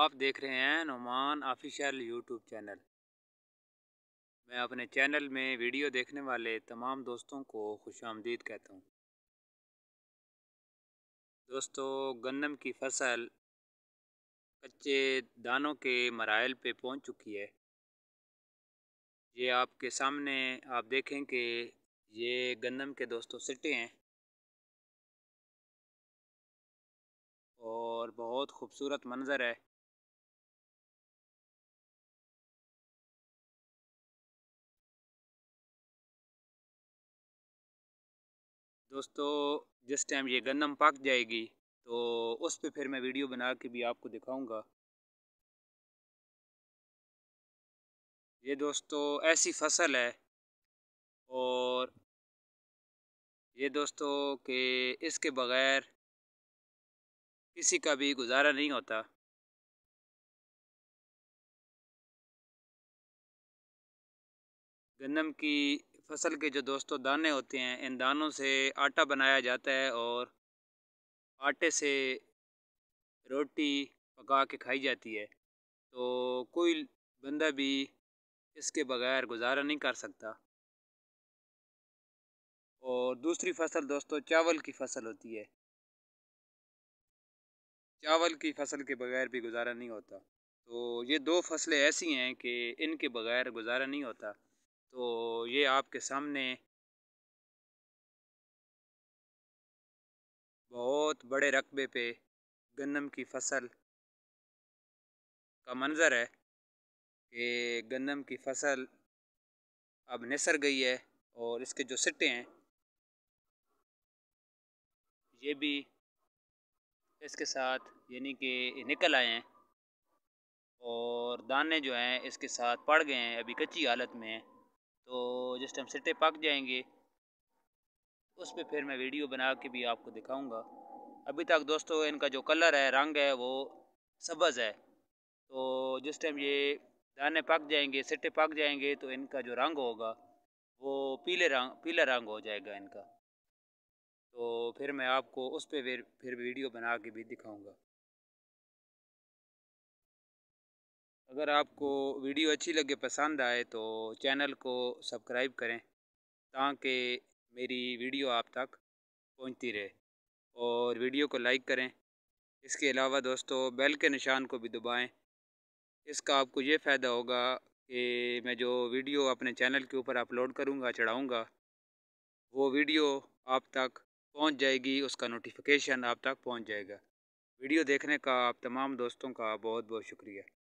आप देख रहे हैं नुमान ऑफिशियल यूट्यूब चैनल मैं अपने चैनल में वीडियो देखने वाले तमाम दोस्तों को खुश आमदीद कहता हूँ दोस्तों गन्नम की फसल कच्चे दानों के मराइल पे पहुँच चुकी है ये आपके सामने आप देखें कि ये गन्नम के दोस्तों सिटे हैं और बहुत खूबसूरत मंज़र है दोस्तों जिस टाइम ये गन्नम पक जाएगी तो उस पर फिर मैं वीडियो बना के भी आपको दिखाऊंगा ये दोस्तों ऐसी फसल है और ये दोस्तों के इसके बग़ैर किसी का भी गुजारा नहीं होता गन्नम की फसल के जो दोस्तों दाने होते हैं इन दानों से आटा बनाया जाता है और आटे से रोटी पका के खाई जाती है तो कोई बंदा भी इसके बगैर गुजारा नहीं कर सकता और दूसरी फसल दोस्तों चावल की फसल होती है चावल की फसल के बगैर भी गुजारा नहीं होता तो ये दो फसलें ऐसी हैं कि इनके बगैर गुजारा नहीं होता तो ये आपके सामने बहुत बड़े रकबे पे गन्नम की फसल का मंज़र है कि गन्नम की फसल अब निसर गई है और इसके जो सिट्टे हैं ये भी इसके साथ यानी कि निकल आए हैं और दाने जो हैं इसके साथ पड़ गए हैं अभी कच्ची हालत में हैं तो जिस टाइम सिट्टे पक जाएंगे उस पर फिर मैं वीडियो बना के भी आपको दिखाऊंगा अभी तक दोस्तों इनका जो कलर है रंग है वो सब्ज़ है तो जिस टाइम ये दाने पक जाएंगे सिट्टे पक जाएंगे तो इनका जो रंग होगा वो पीले रंग पीला रंग हो जाएगा इनका तो फिर मैं आपको उस पर फिर वीडियो बना के भी दिखाऊंगा अगर आपको वीडियो अच्छी लगे पसंद आए तो चैनल को सब्सक्राइब करें ताकि मेरी वीडियो आप तक पहुंचती रहे और वीडियो को लाइक करें इसके अलावा दोस्तों बेल के निशान को भी दबाएं इसका आपको ये फ़ायदा होगा कि मैं जो वीडियो अपने चैनल के ऊपर अपलोड करूँगा चढ़ाऊँगा वो वीडियो आप तक पहुँच जाएगी उसका नोटिफिकेशन आप तक पहुँच जाएगा वीडियो देखने का आप तमाम दोस्तों का बहुत बहुत शुक्रिया